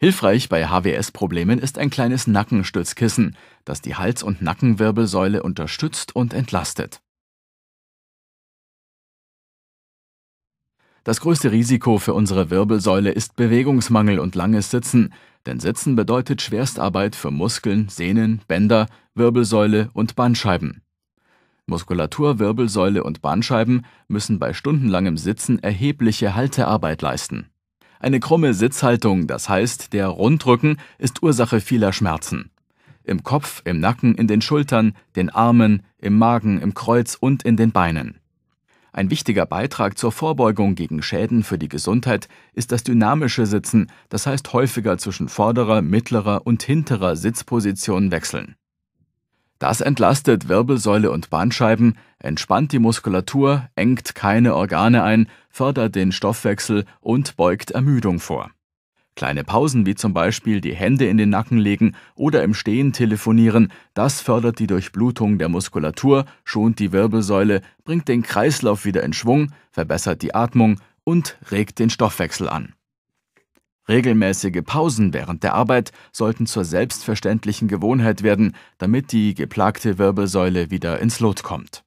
Hilfreich bei HWS-Problemen ist ein kleines Nackenstützkissen, das die Hals- und Nackenwirbelsäule unterstützt und entlastet. Das größte Risiko für unsere Wirbelsäule ist Bewegungsmangel und langes Sitzen, denn Sitzen bedeutet Schwerstarbeit für Muskeln, Sehnen, Bänder, Wirbelsäule und Bandscheiben. Muskulatur, Wirbelsäule und Bandscheiben müssen bei stundenlangem Sitzen erhebliche Haltearbeit leisten eine krumme Sitzhaltung, das heißt der Rundrücken, ist Ursache vieler Schmerzen. Im Kopf, im Nacken, in den Schultern, den Armen, im Magen, im Kreuz und in den Beinen. Ein wichtiger Beitrag zur Vorbeugung gegen Schäden für die Gesundheit ist das dynamische Sitzen, das heißt häufiger zwischen vorderer, mittlerer und hinterer Sitzposition wechseln. Das entlastet Wirbelsäule und Bandscheiben, entspannt die Muskulatur, engt keine Organe ein, fördert den Stoffwechsel und beugt Ermüdung vor. Kleine Pausen wie zum Beispiel die Hände in den Nacken legen oder im Stehen telefonieren, das fördert die Durchblutung der Muskulatur, schont die Wirbelsäule, bringt den Kreislauf wieder in Schwung, verbessert die Atmung und regt den Stoffwechsel an. Regelmäßige Pausen während der Arbeit sollten zur selbstverständlichen Gewohnheit werden, damit die geplagte Wirbelsäule wieder ins Lot kommt.